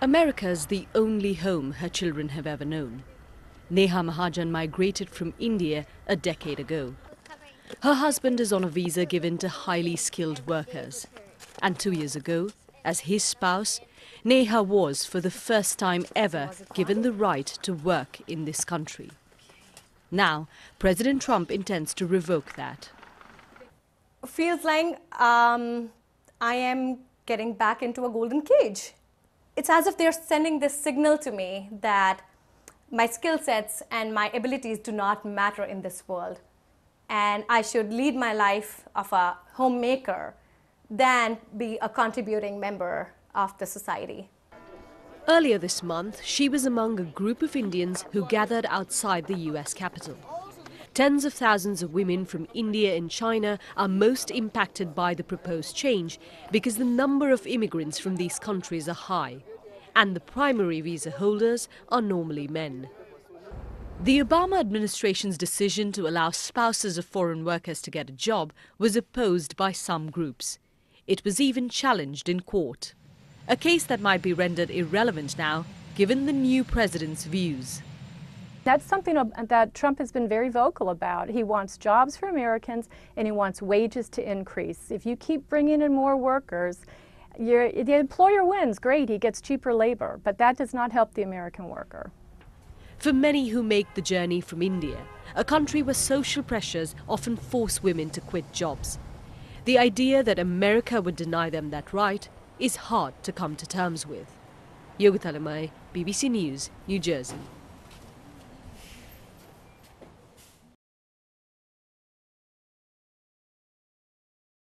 America's the only home her children have ever known. Neha Mahajan migrated from India a decade ago. Her husband is on a visa given to highly skilled workers. And two years ago, as his spouse, Neha was for the first time ever given the right to work in this country. Now, President Trump intends to revoke that. Feels like um, I am getting back into a golden cage it's as if they're sending this signal to me that my skill sets and my abilities do not matter in this world. And I should lead my life of a homemaker than be a contributing member of the society. Earlier this month, she was among a group of Indians who gathered outside the US Capitol. Tens of thousands of women from India and China are most impacted by the proposed change because the number of immigrants from these countries are high and the primary visa holders are normally men. The Obama administration's decision to allow spouses of foreign workers to get a job was opposed by some groups. It was even challenged in court. A case that might be rendered irrelevant now, given the new president's views. That's something that Trump has been very vocal about. He wants jobs for Americans and he wants wages to increase. If you keep bringing in more workers, the employer wins. Great, he gets cheaper labor, but that does not help the American worker. For many who make the journey from India, a country where social pressures often force women to quit jobs, the idea that America would deny them that right is hard to come to terms with. Yogita Lamai, BBC News, New Jersey.